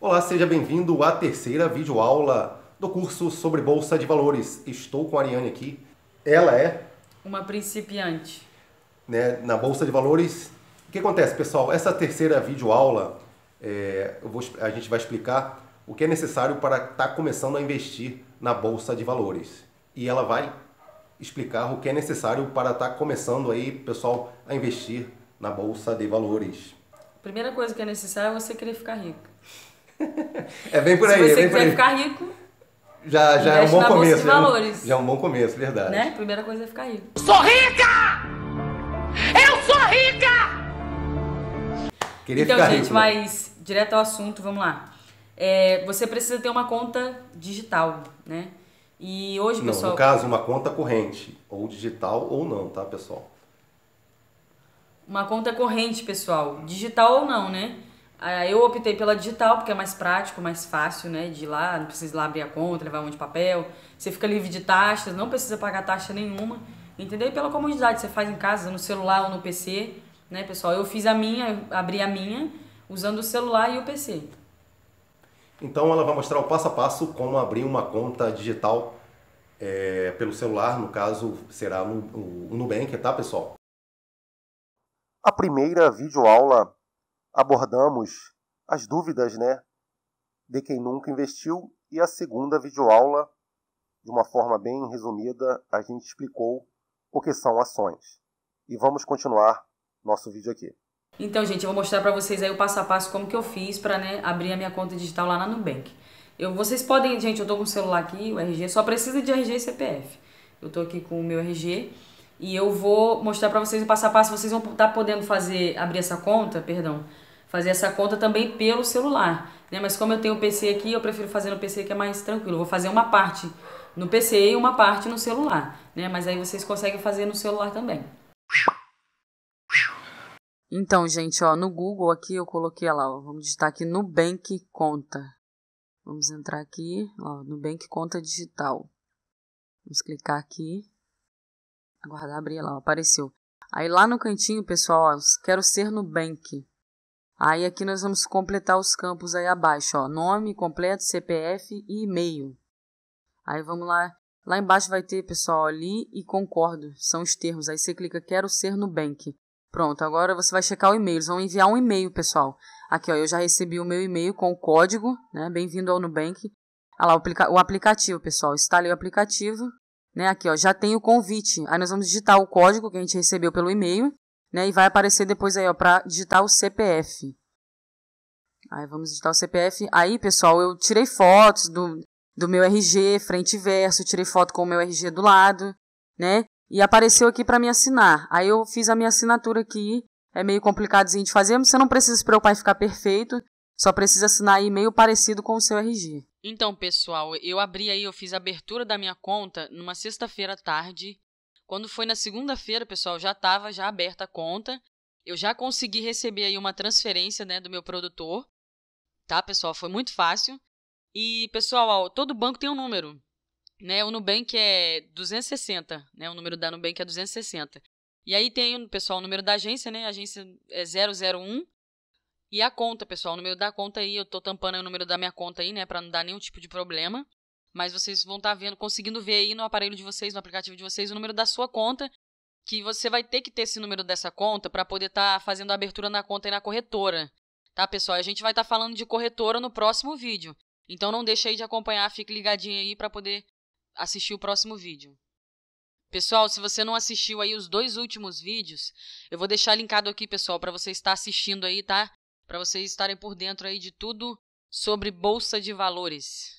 Olá, seja bem-vindo à terceira videoaula do curso sobre Bolsa de Valores. Estou com a Ariane aqui. Ela é... Uma principiante. Né, na Bolsa de Valores. O que acontece, pessoal? Essa terceira videoaula, é, vou, a gente vai explicar o que é necessário para estar tá começando a investir na Bolsa de Valores. E ela vai explicar o que é necessário para estar tá começando aí, pessoal, a investir na Bolsa de Valores. Primeira coisa que é necessário é você querer ficar rico. É bem por aí. Se você é quiser aí. ficar rico, já, já é um bom começo. Já, é valores, já é um bom começo, verdade. Né? Primeira coisa é ficar rico. Sou rica! Eu sou rica! Queria então, ficar gente, rico, né? mas né? direto ao assunto, vamos lá. É, você precisa ter uma conta digital, né? E hoje, não, pessoal. No caso, uma conta corrente, ou digital ou não, tá, pessoal? Uma conta corrente, pessoal. Digital ou não, né? Ah, eu optei pela digital porque é mais prático, mais fácil, né? De ir lá, não precisa ir lá abrir a conta, levar um monte de papel. Você fica livre de taxas, não precisa pagar taxa nenhuma. Entendeu? E pela comodidade, você faz em casa, no celular ou no PC, né, pessoal? Eu fiz a minha, abri a minha, usando o celular e o PC. Então ela vai mostrar o passo a passo como abrir uma conta digital é, pelo celular, no caso será no Nubank, tá pessoal? A primeira videoaula abordamos as dúvidas, né, de quem nunca investiu e a segunda videoaula, de uma forma bem resumida, a gente explicou o que são ações. E vamos continuar nosso vídeo aqui. Então, gente, eu vou mostrar para vocês aí o passo a passo como que eu fiz para né, abrir a minha conta digital lá na Nubank. Eu, vocês podem, gente, eu tô com o celular aqui, o RG, só precisa de RG e CPF. Eu tô aqui com o meu RG e eu vou mostrar para vocês o passo a passo. Vocês vão estar tá podendo fazer, abrir essa conta, perdão, fazer essa conta também pelo celular. Né? Mas como eu tenho o PC aqui, eu prefiro fazer no PC que é mais tranquilo. vou fazer uma parte no PC e uma parte no celular. Né? Mas aí vocês conseguem fazer no celular também. Então, gente, ó, no Google aqui eu coloquei lá, ó, vamos digitar aqui Nubank Conta. Vamos entrar aqui, ó, Nubank Conta Digital. Vamos clicar aqui. Aguardar abrir lá, ó, apareceu. Aí lá no cantinho, pessoal, ó, quero ser Nubank. Aí aqui nós vamos completar os campos aí abaixo, ó, nome completo, CPF e e-mail. Aí vamos lá, lá embaixo vai ter, pessoal, ali e concordo, são os termos. Aí você clica quero ser Nubank. Pronto, agora você vai checar o e-mail, eles vão enviar um e-mail, pessoal. Aqui, ó, eu já recebi o meu e-mail com o código, né, bem-vindo ao Nubank. Ah lá, o, aplica o aplicativo, pessoal, instalei o aplicativo, né, aqui, ó, já tem o convite. Aí nós vamos digitar o código que a gente recebeu pelo e-mail né? E vai aparecer depois aí, ó, para digitar o CPF. Aí vamos digitar o CPF. Aí, pessoal, eu tirei fotos do, do meu RG, frente e verso, tirei foto com o meu RG do lado, né? E apareceu aqui para me assinar. Aí eu fiz a minha assinatura aqui. É meio complicado de fazer, mas você não precisa se o pai ficar perfeito. Só precisa assinar aí meio parecido com o seu RG. Então, pessoal, eu abri aí, eu fiz a abertura da minha conta numa sexta-feira à tarde quando foi na segunda-feira, pessoal, já estava já aberta a conta. Eu já consegui receber aí uma transferência né, do meu produtor. Tá, pessoal? Foi muito fácil. E, pessoal, ó, todo banco tem um número. Né? O Nubank é 260, né? O número da Nubank é 260. E aí tem, pessoal, o número da agência, né? A agência é 001. E a conta, pessoal, o número da conta aí, eu tô tampando o número da minha conta aí, né, para não dar nenhum tipo de problema. Mas vocês vão estar tá vendo, conseguindo ver aí no aparelho de vocês, no aplicativo de vocês, o número da sua conta, que você vai ter que ter esse número dessa conta para poder estar tá fazendo a abertura na conta e na corretora. Tá, pessoal? A gente vai estar tá falando de corretora no próximo vídeo. Então não deixe aí de acompanhar, fique ligadinho aí para poder assistir o próximo vídeo. Pessoal, se você não assistiu aí os dois últimos vídeos, eu vou deixar linkado aqui, pessoal, para você estar assistindo aí, tá? Para vocês estarem por dentro aí de tudo sobre bolsa de valores.